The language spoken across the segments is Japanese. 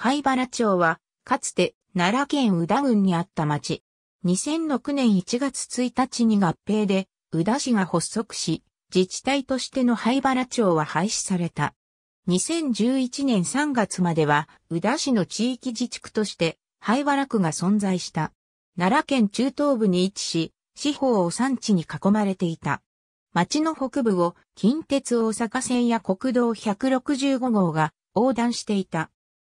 灰原町は、かつて奈良県宇田郡にあった町。2006年1月1日に合併で、宇田市が発足し、自治体としての灰原町は廃止された。2011年3月までは、宇田市の地域自治区として、灰原区が存在した。奈良県中東部に位置し、四方を山地に囲まれていた。町の北部を近鉄大阪線や国道165号が横断していた。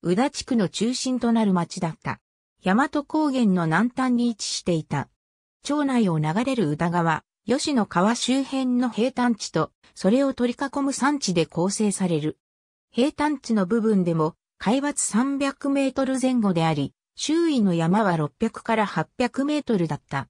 宇田地区の中心となる町だった。大和高原の南端に位置していた。町内を流れる宇田川、吉野川周辺の平坦地と、それを取り囲む山地で構成される。平坦地の部分でも、海抜300メートル前後であり、周囲の山は600から800メートルだった。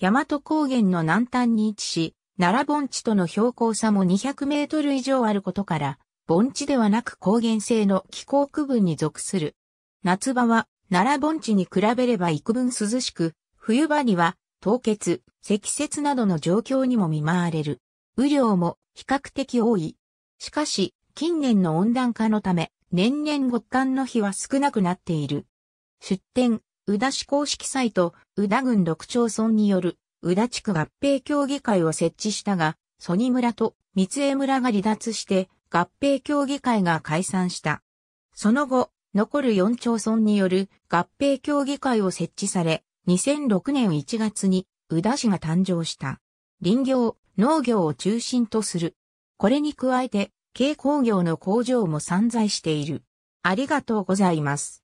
大和高原の南端に位置し、奈良盆地との標高差も200メートル以上あることから、盆地ではなく高原性の気候区分に属する。夏場は奈良盆地に比べれば幾分涼しく、冬場には凍結、積雪などの状況にも見舞われる。雨量も比較的多い。しかし、近年の温暖化のため、年々極寒の日は少なくなっている。出展、宇田市公式サイト、宇田郡六町村による、宇田地区合併協議会を設置したが、曽ニ村と三江村が離脱して、合併協議会が解散した。その後、残る4町村による合併協議会を設置され、2006年1月に宇田市が誕生した。林業、農業を中心とする。これに加えて、軽工業の工場も散在している。ありがとうございます。